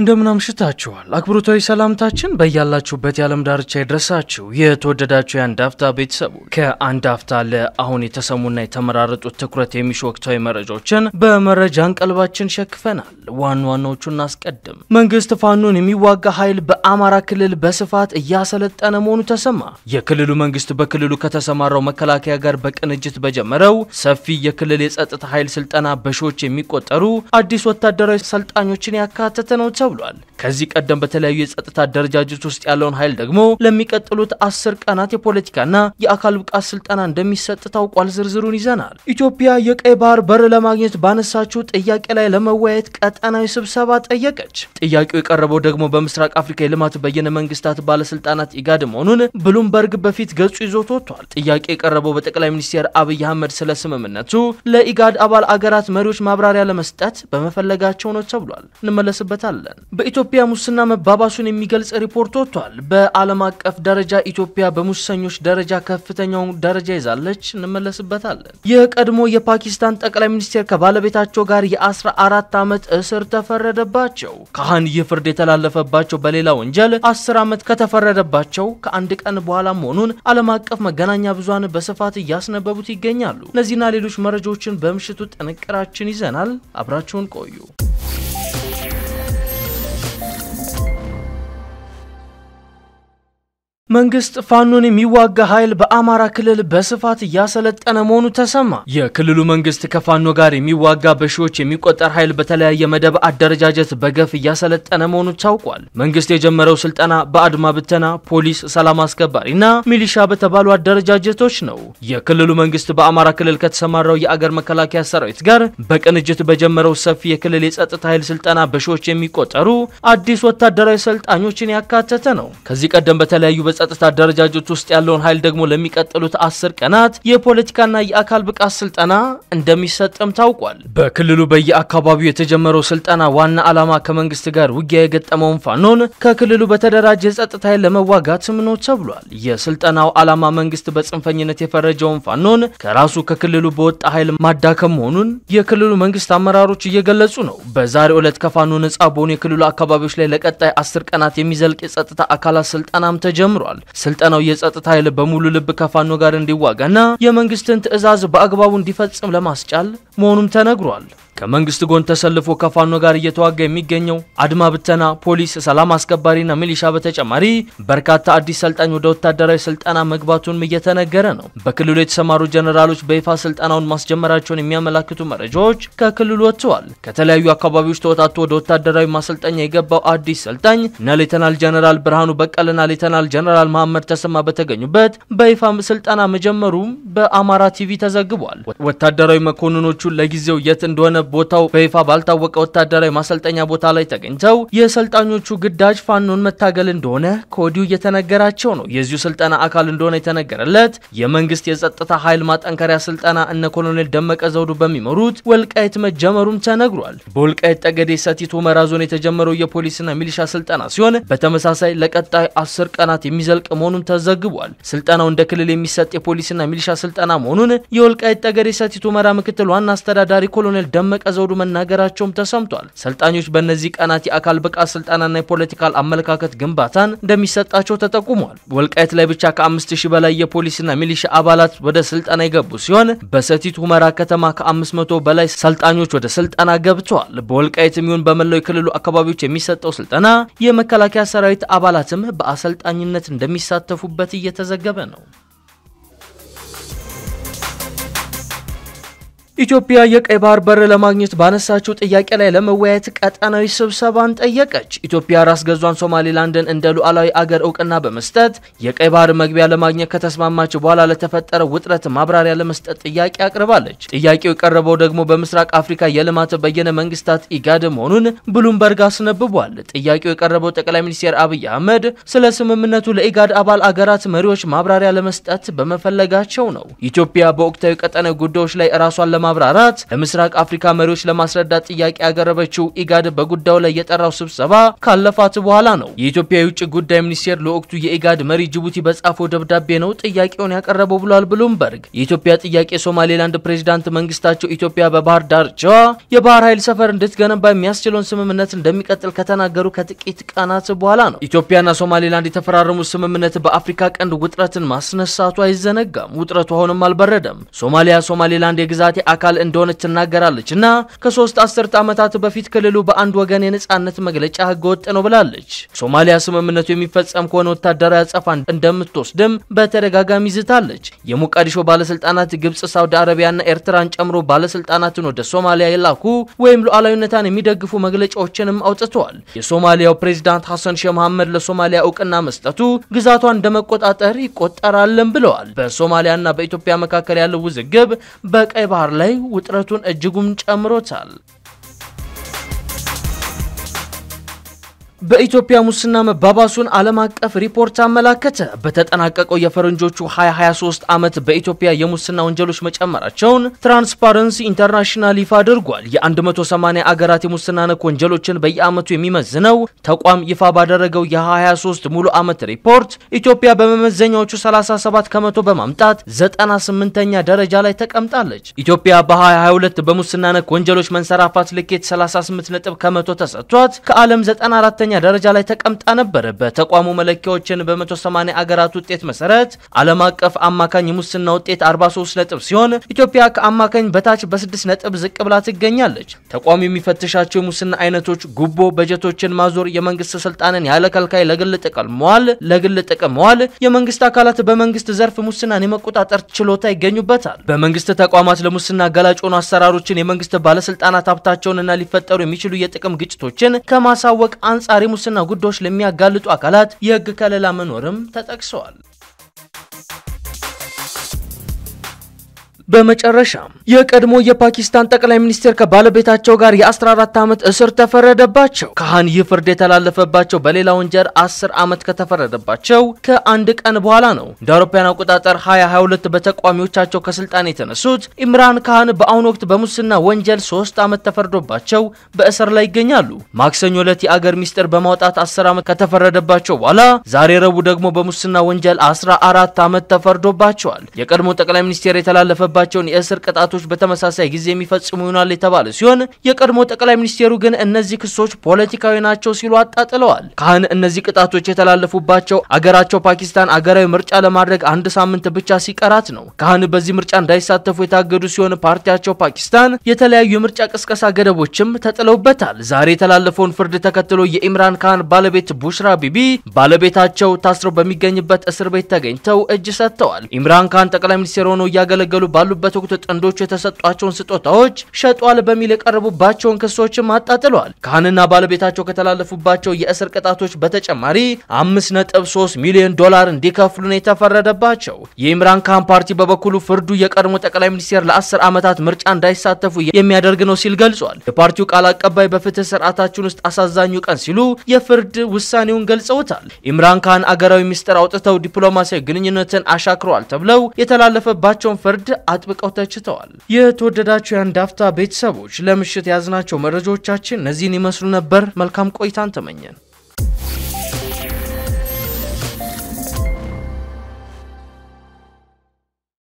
እንደምን አምሽታችኋል። አክብሮታዊ ሰላምታችን በያላችሁበት የዓለም ዳርቻ ይድረሳችሁ። የተወደዳችሁ የአንድ አፍታ ቤተሰቡ ከአንድ አፍታ ለአሁን የተሰሙና የተመራረጡት ትኩረት የሚሹ ወቅታዊ መረጃዎችን በመረጃ እንቀልባችን ሸክፈናል። ዋና ዋናዎቹ እናስቀድም። መንግስት ፋኖን የሚዋጋ ኃይል በአማራ ክልል በስፋት እያሰለጠነ መሆኑ ተሰማ። የክልሉ መንግስት በክልሉ ከተሰማራው መከላከያ ጋር በቅንጅት በጀመረው ሰፊ የክልል የጸጥታ ኃይል ስልጠና በሺዎች የሚቆጠሩ አዲስ ወታደራዊ ሰልጣኞችን ያካተተ ነው። ተብሏል። ከዚህ ቀደም በተለያዩ የጸጥታ አደረጃጀት ውስጥ ያለውን ኃይል ደግሞ ለሚቀጥሉት አስር ቀናት የፖለቲካና የአካል ብቃት ስልጠና እንደሚሰጥ ታውቋል። ዝርዝሩን ይዘናል። ኢትዮጵያ የቀይ ባህር በር ለማግኘት ባነሳችው ጥያቄ ላይ ለመወያየት ቀጠናዊ ስብሰባ ጠየቀች። ጥያቄው የቀረበው ደግሞ በምስራቅ አፍሪካ የልማት በየነ መንግስታት ባለስልጣናት ኢጋድ መሆኑን ብሉምበርግ በፊት ገጹ ይዞት ወጥቷል። ጥያቄ የቀረበው በጠቅላይ ሚኒስትር አብይ አህመድ ስለ ስምምነቱ ለኢጋድ አባል አገራት መሪዎች ማብራሪያ ለመስጠት በመፈለጋቸው ነው ተብሏል። እንመለስበታለን። በኢትዮጵያ ሙስና መባባሱን የሚገልጽ ሪፖርት ወጥቷል። በዓለም አቀፍ ደረጃ ኢትዮጵያ በሙሰኞች ደረጃ ከፍተኛው ደረጃ ይዛለች። እንመለስበታለን። የቀድሞ የፓኪስታን ጠቅላይ ሚኒስቴር ከባለቤታቸው ጋር የ14 ዓመት እስር ተፈረደባቸው። ካህን ይህ ፍርድ የተላለፈባቸው በሌላ ወንጀል 10 ዓመት ከተፈረደባቸው ከአንድ ቀን በኋላ መሆኑን ዓለም አቀፍ መገናኛ ብዙሃን በስፋት እያስነበቡት ይገኛሉ። እነዚህና ሌሎች መረጃዎችን በምሽቱ ጥንቅራችን ይዘናል። አብራችሁን ቆዩ። መንግስት ፋኖን የሚዋጋ ኃይል በአማራ ክልል በስፋት እያሰለጠነ መሆኑ ተሰማ። የክልሉ መንግስት ከፋኖ ጋር የሚዋጋ በሺዎች የሚቆጠር ኃይል በተለያየ መደብ አደረጃጀት በገፍ እያሰለጠነ መሆኑ ታውቋል። መንግስት የጀመረው ስልጠና በአድማ ብተና፣ ፖሊስ፣ ሰላም አስከባሪ እና ሚሊሻ በተባሉ አደረጃጀቶች ነው። የክልሉ መንግስት በአማራ ክልል ከተሰማራው የአገር መከላከያ ሰራዊት ጋር በቅንጅት በጀመረው ሰፊ የክልል የጸጥታ ኃይል ስልጠና በሺዎች የሚቆጠሩ አዲስ ወታደራዊ ሰልጣኞችን ያካተተ ነው። ከዚህ ቀደም በተለያዩ የጸጥታ አደረጃጆች ውስጥ ያለውን ኃይል ደግሞ ለሚቀጥሉት አስር ቀናት የፖለቲካና የአካል ብቃት ስልጠና እንደሚሰጥም ታውቋል። በክልሉ በየአካባቢው የተጀመረው ስልጠና ዋና ዓላማ ከመንግስት ጋር ውጊያ የገጠመውን ፋኖን ከክልሉ በተደራጀ የጸጥታ ኃይል ለመዋጋትም ነው ተብሏል። የስልጠናው ዓላማ መንግስት በጽንፈኝነት የፈረጀውን ፋኖን ከራሱ ከክልሉ በወጣ ኃይል ማዳከም መሆኑን የክልሉ መንግስት አመራሮች እየገለጹ ነው። በዛሬው ዕለት ከፋኖ ነጻ በሆኑ የክልሉ አካባቢዎች ላይ ለቀጣይ አስር ቀናት የሚዘልቅ የጸጥታ አካላት ስልጠናም ተጀምሯል። ተናግሯል። ስልጠናው የጸጥታ ኃይል በሙሉ ልብ ከፋኖ ጋር እንዲዋጋና የመንግስትን ትዕዛዝ በአግባቡ እንዲፈጽም ለማስቻል መሆኑም ተነግሯል። ከመንግስት ጎን ተሰልፎ ከፋኖ ጋር እየተዋጋ የሚገኘው አድማ ብተና ፖሊስ፣ ሰላም አስከባሪና ሚሊሻ በተጨማሪ በርካታ አዲስ ሰልጣኝ ወደ ወታደራዊ ስልጠና መግባቱን እየተነገረ ነው። በክልሉ የተሰማሩ ጀነራሎች በይፋ ስልጠናውን ማስጀመራቸውን የሚያመላክቱ መረጃዎች ከክልሉ ወጥተዋል። ከተለያዩ አካባቢዎች ተወጣቶ ወደ ወታደራዊ ማሰልጠኛ የገባው አዲስ ሰልጣኝ እነ ሌተናል ጀነራል ብርሃኑ በቀልና ሌተናል ጀነራል መሐመድ ተሰማ በተገኙበት በይፋ ስልጠና መጀመሩም በአማራ ቲቪ ተዘግቧል። ወታደራዊ መኮንኖቹ ለጊዜው የት እንደሆነ ቦታው በይፋ ባልታወቀ ወታደራዊ ማሰልጠኛ ቦታ ላይ ተገኝተው የሰልጣኞቹ ግዳጅ ፋኖን መታገል እንደሆነ ከወዲሁ እየተነገራቸው ነው። የዚሁ ስልጠና አካል እንደሆነ የተነገረለት የመንግስት የጸጥታ ኃይል ማጠንከሪያ ስልጠና እነ ኮሎኔል ደመቀ ዘውዱ በሚመሩት ወልቃይት መጀመሩም ተነግሯል። በወልቃይት ጠገዴ ሰቲት ሁመራ ዞን የተጀመረው የፖሊስና ሚሊሻ ስልጠና ሲሆን በተመሳሳይ ለቀጣይ አስር ቀናት የሚዘልቅ መሆኑን ተዘግቧል። ስልጠናው እንደ ክልል የሚሰጥ የፖሊስና ሚሊሻ ስልጠና መሆኑን የወልቃይት ጠገዴ ሰቲት ሁመራ ምክትል ዋና አስተዳዳሪ ኮሎኔል ደመቀ ደመቀ ዘውዱ መናገራቸውም ተሰምቷል። ሰልጣኞች በእነዚህ ቀናት የአካል ብቃት ስልጠናና የፖለቲካል አመለካከት ግንባታን እንደሚሰጣቸው ተጠቁሟል። ወልቃይት ላይ ብቻ ከ ሺህ በላይ የፖሊስና ሚሊሻ አባላት ወደ ስልጠና የገቡ ሲሆን በሰቲት ሁመራ ከተማ ከ500 በላይ ሰልጣኞች ወደ ስልጠና ገብተዋል። በወልቃይትም ይሁን በመላው የክልሉ አካባቢዎች የሚሰጠው ስልጠና የመከላከያ ሰራዊት አባላትም በአሰልጣኝነት እንደሚሳተፉበት እየተዘገበ ነው። ኢትዮጵያ የቀይ ባህር በር ለማግኘት ባነሳችው ጥያቄ ላይ ለመወያየት ቀጠናዊ ስብሰባን ጠየቀች። ኢትዮጵያ ራስ ገዟን ሶማሌላንድን እንደ ሉዓላዊ አገር እውቅና በመስጠት የቀይ ባህር መግቢያ ለማግኘት ከተስማማች በኋላ ለተፈጠረው ውጥረት ማብራሪያ ለመስጠት ጥያቄ አቅርባለች። ጥያቄው የቀረበው ደግሞ በምስራቅ አፍሪካ የልማት በየነ መንግስታት ኢጋድ መሆኑን ብሉምበርግ አስነብቧል። ጥያቄው የቀረበው ጠቅላይ ሚኒስትር አብይ አህመድ ስለ ስምምነቱ ለኢጋድ አባል አገራት መሪዎች ማብራሪያ ለመስጠት በመፈለጋቸው ነው። ኢትዮጵያ በወቅታዊ ቀጠናዊ ጉዳዮች ላይ ራሷን በማብራራት ለምስራቅ አፍሪካ መሪዎች ለማስረዳት ጥያቄ ያቀረበችው ኢጋድ በጉዳዩ ላይ የጠራው ስብሰባ ካለፋት በኋላ ነው። የኢትዮጵያ የውጭ ጉዳይ ሚኒስቴር ለወቅቱ የኢጋድ መሪ ጅቡቲ በጻፈው ደብዳቤ ነው ጥያቄውን ያቀረበው ብሏል ብሉምበርግ። የኢትዮጵያ ጥያቄ ሶማሌላንድ ፕሬዚዳንት መንግስታቸው ኢትዮጵያ በባህር ዳርቻዋ የባህር ኃይል ሰፈር እንድትገነባ የሚያስችለውን ስምምነት እንደሚቀጥል ከተናገሩ ከጥቂት ቀናት በኋላ ነው። ኢትዮጵያና ሶማሌላንድ የተፈራረሙ ስምምነት በአፍሪካ ቀንድ ውጥረትን ማስነሳቱ አይዘነጋም። ውጥረቱ አሁንም አልበረደም። ሶማሊያ ሶማሌላንድ የግዛቴ አካል እንደሆነች ትናገራለች እና ከሶስት አስርተ ዓመታት በፊት ክልሉ በአንድ ወገን የነጻነት መግለጫ ወጥ ነው ብላለች። ሶማሊያ ስምምነቱ የሚፈጸም ከሆነ ወታደራዊ አጸፋን እንደምትወስድም በተደጋጋሚ ይዝታለች። የሞቃዲሾ ባለስልጣናት ግብጽ፣ ሳውዲ አረቢያና ኤርትራን ጨምሮ ባለስልጣናትን ወደ ሶማሊያ የላኩ ወይም ሉዓላዊነታን የሚደግፉ መግለጫዎችንም አውጥተዋል። የሶማሊያው ፕሬዚዳንት ሐሰን ሼህ መሐመድ ለሶማሊያ እውቅና መስጠቱ ግዛቷን እንደመቆጣጠር ይቆጠራልን ብለዋል። በሶማሊያና በኢትዮጵያ መካከል ያለው ውዝግብ በቀይ ባህር ላይ ላይ ውጥረቱን እጅጉም ጨምሮታል። በኢትዮጵያ ሙስና መባባሱን ዓለም አቀፍ ሪፖርት አመላከተ። በተጠናቀቀው የፈረንጆቹ 2023 ዓመት በኢትዮጵያ የሙስና ወንጀሎች መጨመራቸውን ትራንስፓረንሲ ኢንተርናሽናል ይፋ አድርጓል። የ180 አገራት የሙስና ነክ ወንጀሎችን በየዓመቱ የሚመዝነው ተቋም ይፋ ባደረገው የ2023 ሙሉ ዓመት ሪፖርት ኢትዮጵያ በመመዘኛዎቹ 37 ከመቶ በማምጣት 98ኛ ደረጃ ላይ ተቀምጣለች። ኢትዮጵያ በ2022 በሙስና ነክ ወንጀሎች መንሰራፋት ልኬት 38 ነጥብ ከመቶ ተሰጥቷት ከዓለም 94 አራተኛ ደረጃ ላይ ተቀምጣ ነበር። በተቋሙ መለኪያዎችን በ180 አገራት ውጤት መሰረት ዓለም አቀፍ አማካኝ የሙስና ውጤት 43 ነጥብ ሲሆን ኢትዮጵያ ከአማካኝ በታች በ6 ነጥብ ዝቅ ብላ ትገኛለች። ተቋሙ የሚፈትሻቸው የሙስና አይነቶች ጉቦ፣ በጀቶችን ማዞር፣ የመንግስት ስልጣንን ያለ ከልካይ ለግል ጥቅም መዋል ለግል ጥቅም መዋል፣ የመንግስት አካላት በመንግስት ዘርፍ ሙስናን የመቆጣጠር ችሎታ ይገኙበታል። በመንግስት ተቋማት ለሙስና ገላጭ ሆኑ አሰራሮችን የመንግስት ባለስልጣናት ሀብታቸውንና ሊፈጠሩ የሚችሉ የጥቅም ግጭቶችን ከማሳወቅ አንጻር ጸረ ሙስና ጉዳዮች ለሚያጋልጡ አካላት የህግ ከለላ መኖርም ተጠቅሰዋል። በመጨረሻም የቀድሞ የፓኪስታን ጠቅላይ ሚኒስትር ከባለቤታቸው ጋር የ14 ዓመት እስር ተፈረደባቸው። ካህን ይህ ፍርድ የተላለፈባቸው በሌላ ወንጀል 10 ዓመት ከተፈረደባቸው ከአንድ ቀን በኋላ ነው። እንደ አውሮፓውያን አቆጣጠር 2022 በተቃዋሚዎቻቸው ከስልጣን የተነሱት ኢምራን ካህን በአሁኑ ወቅት በሙስና ወንጀል 3 ዓመት ተፈርዶባቸው በእስር ላይ ይገኛሉ። ማክሰኞ ዕለት የአገር ሚስጥር በማውጣት 10 ዓመት ከተፈረደባቸው በኋላ ዛሬ ረቡዕ ደግሞ በሙስና ወንጀል 14 ዓመት ተፈርዶባቸዋል። የቀድሞ ጠቅላይ ሚኒስትር የተላለፈ የተፈረደባቸውን የእስር ቅጣቶች በተመሳሳይ ጊዜ የሚፈጽሙ ይሆናል የተባለ ሲሆን የቀድሞ ጠቅላይ ሚኒስቴሩ ግን እነዚህ ክሶች ፖለቲካዊ ናቸው ሲሉ አጣጥለዋል። ካህን እነዚህ ቅጣቶች የተላለፉባቸው አገራቸው ፓኪስታን አገራዊ ምርጫ ለማድረግ አንድ ሳምንት ብቻ ሲቀራት ነው። ካህን በዚህ ምርጫ እንዳይሳተፉ የታገዱ ሲሆን ፓርቲያቸው ፓኪስታን የተለያዩ የምርጫ ቅስቀሳ ገደቦችም ተጥለውበታል። ዛሬ የተላለፈውን ፍርድ ተከትሎ የኢምራን ካህን ባለቤት ቡሽራ ቢቢ ባለቤታቸው ታስረው በሚገኝበት እስር ቤት ተገኝተው እጅ ሰጥተዋል። ኢምራን ካህን ጠቅላይ ሚኒስቴር ሆነው እያገለገሉ ባሉበት ወቅት ጥንዶቹ የተሰጧቸውን ስጦታዎች ሸጧል በሚል የቀረቡባቸውን ክሶችም አጣጥለዋል። ካህንና ባለቤታቸው ከተላለፉባቸው የእስር ቅጣቶች በተጨማሪ 5.3 ሚሊዮን ዶላር እንዲከፍሉ ነው የተፈረደባቸው። የኢምራን ካን ፓርቲ በበኩሉ ፍርዱ የቀድሞ ጠቅላይ ሚኒስቴር ለአስር ዓመታት ምርጫ እንዳይሳተፉ የሚያደርግ ነው ሲል ገልጿል። የፓርቲው ቃል አቀባይ በፍትህ ስርዓታችን ውስጥ አሳዛኙ ቀን ሲሉ የፍርድ ውሳኔውን ገልጸውታል። ኢምራን ካን አገራዊ ሚስጥር አውጥተው ዲፕሎማሲያዊ ግንኙነትን አሻክረዋል ተብለው የተላለፈባቸውን ፍርድ አጥብቀው ተችተዋል። የተወደዳቸው የአንዳፍታ ቤተሰቦች ለምሽት ያዝናቸው መረጃዎቻችን እነዚህን ይመስሉ ነበር። መልካም ቆይታን ተመኘን።